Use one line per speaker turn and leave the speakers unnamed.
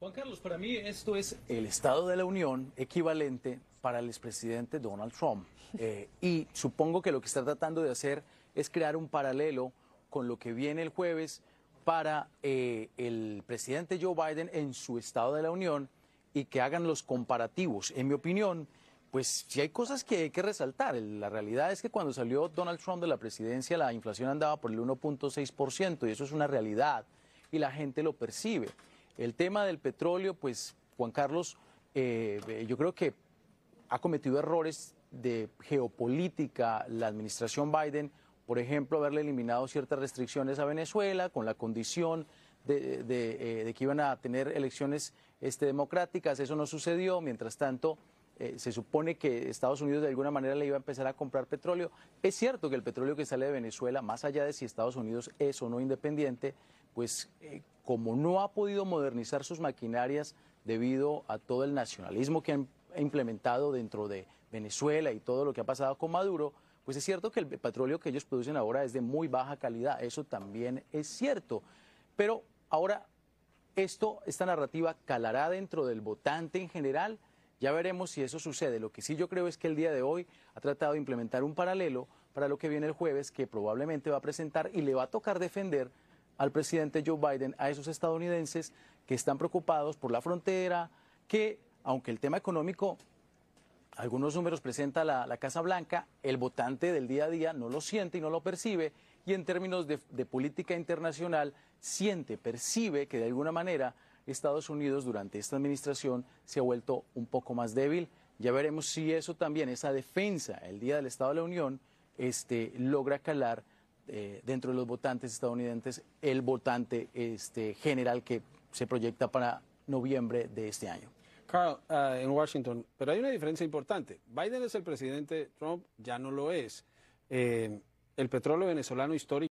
Juan Carlos, para mí esto es el Estado de la Unión equivalente para el expresidente Donald Trump. Eh, y supongo que lo que está tratando de hacer es crear un paralelo con lo que viene el jueves para eh, el presidente Joe Biden en su Estado de la Unión y que hagan los comparativos. En mi opinión, pues sí hay cosas que hay que resaltar. La realidad es que cuando salió Donald Trump de la presidencia, la inflación andaba por el 1.6% y eso es una realidad y la gente lo percibe. El tema del petróleo, pues Juan Carlos, eh, yo creo que ha cometido errores de geopolítica la administración Biden, por ejemplo, haberle eliminado ciertas restricciones a Venezuela con la condición de, eh, que iban a tener elecciones este, democráticas. Eso no sucedió. Mientras tanto, eh, se supone que Estados Unidos de alguna manera le iba a empezar a comprar petróleo. Es cierto que el petróleo que sale de Venezuela, más allá de si Estados Unidos es o no independiente, pues eh, como no ha podido modernizar sus maquinarias debido a todo el nacionalismo que han implementado dentro de Venezuela y todo lo que ha pasado con Maduro, pues es cierto que el petróleo que ellos producen ahora es de muy baja calidad, eso también es cierto. Pero ahora, esto, esta narrativa calará dentro del votante en general. Ya veremos si eso sucede. Lo que sí yo creo es que el día de hoy ha tratado de implementar un paralelo para lo que viene el jueves, que probablemente va a presentar y le va a tocar defender al presidente Joe Biden a esos estadounidenses que están preocupados por la frontera, que aunque el tema económico, algunos números presenta la, Casa Blanca, el votante del día a día no lo siente y no lo percibe, y en términos de política internacional siente, percibe que de alguna manera Estados Unidos durante esta administración se ha vuelto un poco más débil. Ya veremos si eso también, esa defensa el Día del Estado de la Unión, este, logra calar eh, dentro de los votantes estadounidenses el votante este, general que se proyecta para noviembre de este año. Carl, ah, en Washington, pero hay una diferencia importante. Biden es el presidente, Trump ya no lo es. Eh, el petróleo venezolano histórico.